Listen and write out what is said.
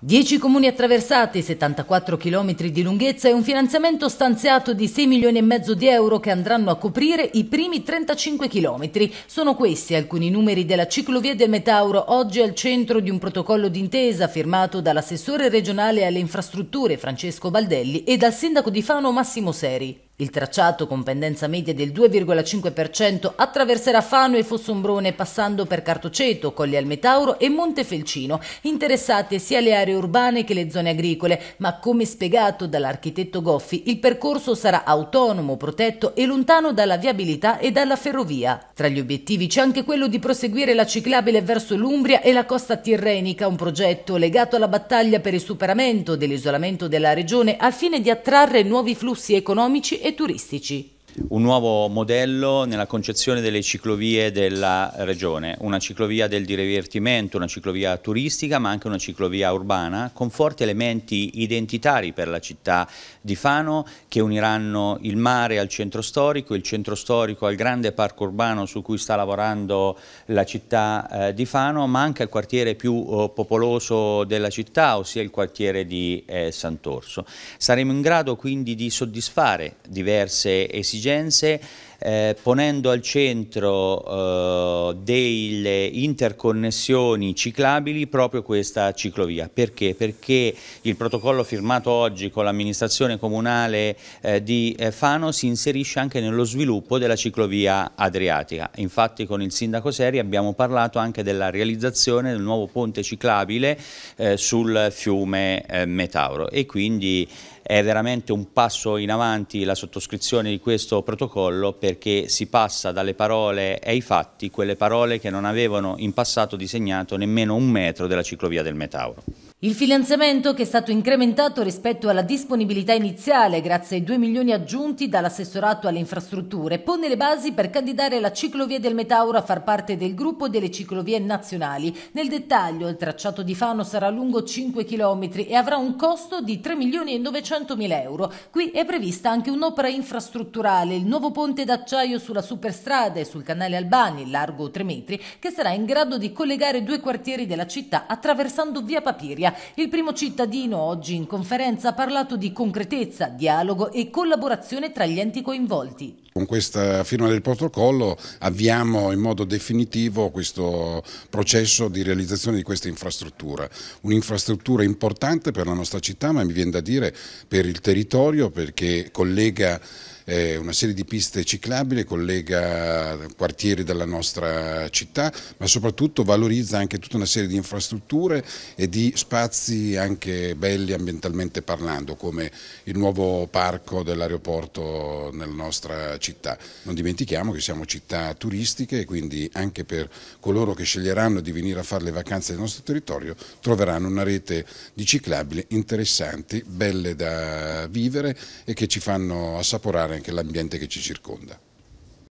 10 comuni attraversati, 74 km di lunghezza e un finanziamento stanziato di 6 milioni e mezzo di euro che andranno a coprire i primi 35 km. Sono questi alcuni numeri della ciclovia del Metauro, oggi al centro di un protocollo d'intesa firmato dall'assessore regionale alle infrastrutture Francesco Baldelli e dal sindaco di Fano Massimo Seri. Il tracciato, con pendenza media del 2,5%, attraverserà Fano e Fossombrone passando per Cartoceto, Colli al Metauro e Montefelcino, interessate sia le aree urbane che le zone agricole, ma come spiegato dall'architetto Goffi, il percorso sarà autonomo, protetto e lontano dalla viabilità e dalla ferrovia. Tra gli obiettivi c'è anche quello di proseguire la ciclabile verso l'Umbria e la costa tirrenica, un progetto legato alla battaglia per il superamento dell'isolamento della regione al fine di attrarre nuovi flussi economici e turistici un nuovo modello nella concezione delle ciclovie della regione, una ciclovia del divertimento, una ciclovia turistica ma anche una ciclovia urbana con forti elementi identitari per la città di Fano che uniranno il mare al centro storico, il centro storico al grande parco urbano su cui sta lavorando la città eh, di Fano ma anche al quartiere più eh, popoloso della città ossia il quartiere di eh, Sant'Orso. Saremo in grado quindi di soddisfare diverse esigenze Albigense eh, ponendo al centro eh, delle interconnessioni ciclabili proprio questa ciclovia. Perché? Perché il protocollo firmato oggi con l'amministrazione comunale eh, di eh, Fano si inserisce anche nello sviluppo della ciclovia adriatica. Infatti con il sindaco Seri abbiamo parlato anche della realizzazione del nuovo ponte ciclabile eh, sul fiume eh, Metauro e quindi è veramente un passo in avanti la sottoscrizione di questo protocollo per perché si passa dalle parole ai fatti, quelle parole che non avevano in passato disegnato nemmeno un metro della ciclovia del Metauro. Il finanziamento, che è stato incrementato rispetto alla disponibilità iniziale grazie ai 2 milioni aggiunti dall'assessorato alle infrastrutture, pone le basi per candidare la ciclovia del Metauro a far parte del gruppo delle ciclovie nazionali. Nel dettaglio, il tracciato di Fano sarà lungo 5 km e avrà un costo di 3 milioni e 900 mila euro. Qui è prevista anche un'opera infrastrutturale, il nuovo ponte d'acciaio sulla superstrada e sul canale Albani, largo 3 metri, che sarà in grado di collegare due quartieri della città attraversando via Papiria. Il primo cittadino oggi in conferenza ha parlato di concretezza, dialogo e collaborazione tra gli enti coinvolti con questa firma del protocollo avviamo in modo definitivo questo processo di realizzazione di questa infrastruttura. Un'infrastruttura importante per la nostra città, ma mi viene da dire per il territorio perché collega eh, una serie di piste ciclabili, collega quartieri della nostra città, ma soprattutto valorizza anche tutta una serie di infrastrutture e di spazi anche belli ambientalmente parlando, come il nuovo parco dell'aeroporto nella nostra città città. Non dimentichiamo che siamo città turistiche e quindi anche per coloro che sceglieranno di venire a fare le vacanze nel nostro territorio troveranno una rete di ciclabili interessanti, belle da vivere e che ci fanno assaporare anche l'ambiente che ci circonda.